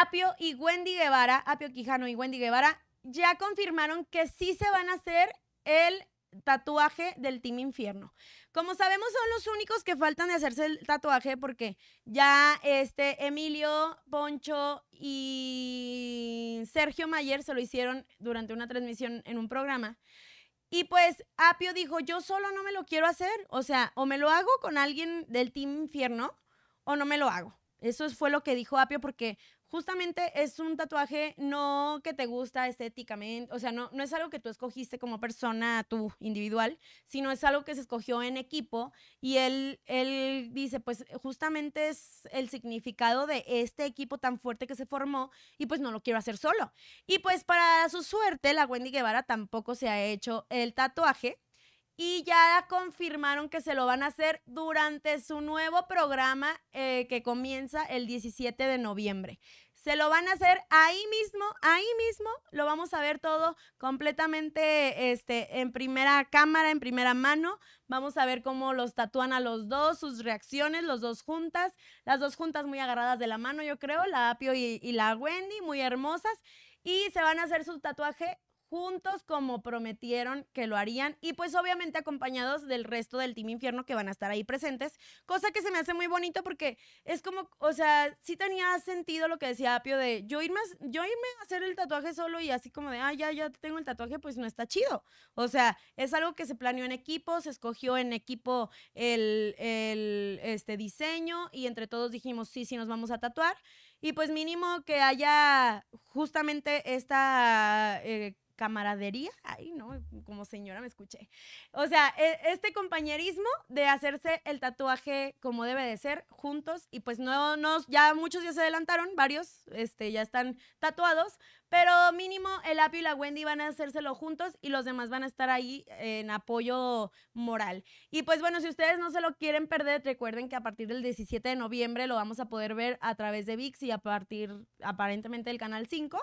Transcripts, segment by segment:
Apio y Wendy Guevara, Apio Quijano y Wendy Guevara, ya confirmaron que sí se van a hacer el tatuaje del Team Infierno. Como sabemos, son los únicos que faltan de hacerse el tatuaje porque ya este Emilio, Poncho y Sergio Mayer se lo hicieron durante una transmisión en un programa. Y pues Apio dijo, yo solo no me lo quiero hacer. O sea, o me lo hago con alguien del Team Infierno o no me lo hago. Eso fue lo que dijo Apio porque justamente es un tatuaje no que te gusta estéticamente, o sea, no, no es algo que tú escogiste como persona, tú individual, sino es algo que se escogió en equipo y él dice, pues justamente es el significado de este equipo tan fuerte que se formó y pues no lo quiero hacer solo. Y pues para su suerte, la Wendy Guevara tampoco se ha hecho el tatuaje y ya confirmaron que se lo van a hacer durante su nuevo programa eh, que comienza el 17 de noviembre. Se lo van a hacer ahí mismo, ahí mismo lo vamos a ver todo completamente este, en primera cámara, en primera mano. Vamos a ver cómo los tatúan a los dos, sus reacciones, los dos juntas, las dos juntas muy agarradas de la mano, yo creo, la Apio y, y la Wendy, muy hermosas. Y se van a hacer su tatuaje juntos como prometieron que lo harían y pues obviamente acompañados del resto del Team Infierno que van a estar ahí presentes, cosa que se me hace muy bonito porque es como, o sea, sí tenía sentido lo que decía Apio de yo irme, a, yo irme a hacer el tatuaje solo y así como de, ah, ya, ya tengo el tatuaje, pues no está chido. O sea, es algo que se planeó en equipo, se escogió en equipo el, el este, diseño y entre todos dijimos, sí, sí nos vamos a tatuar y pues mínimo que haya justamente esta... Eh, camaradería, ay no, como señora me escuché, o sea, e, este compañerismo de hacerse el tatuaje como debe de ser, juntos, y pues no, no, ya muchos ya se adelantaron, varios, este, ya están tatuados, pero mínimo el Api y la Wendy van a hacérselo juntos y los demás van a estar ahí en apoyo moral. Y pues bueno, si ustedes no se lo quieren perder, recuerden que a partir del 17 de noviembre lo vamos a poder ver a través de VIX y a partir aparentemente del canal 5.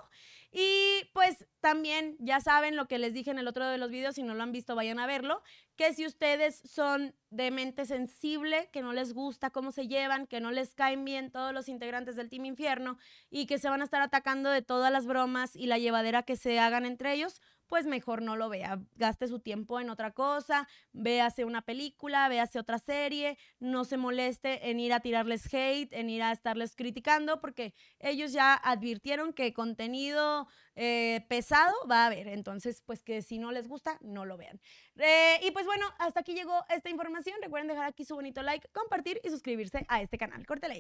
Y pues también ya saben lo que les dije en el otro de los videos, si no lo han visto vayan a verlo, que si ustedes son de mente sensible, que no les gusta cómo se llevan, que no les caen bien todos los integrantes del Team Infierno y que se van a estar atacando de todas las bromas y la llevadera que se hagan entre ellos, pues mejor no lo vea. Gaste su tiempo en otra cosa, véase una película, véase otra serie, no se moleste en ir a tirarles hate, en ir a estarles criticando, porque ellos ya advirtieron que contenido eh, pesado va a haber. Entonces, pues que si no les gusta, no lo vean. Eh, y pues bueno, hasta aquí llegó esta información. Recuerden dejar aquí su bonito like, compartir y suscribirse a este canal. Córtela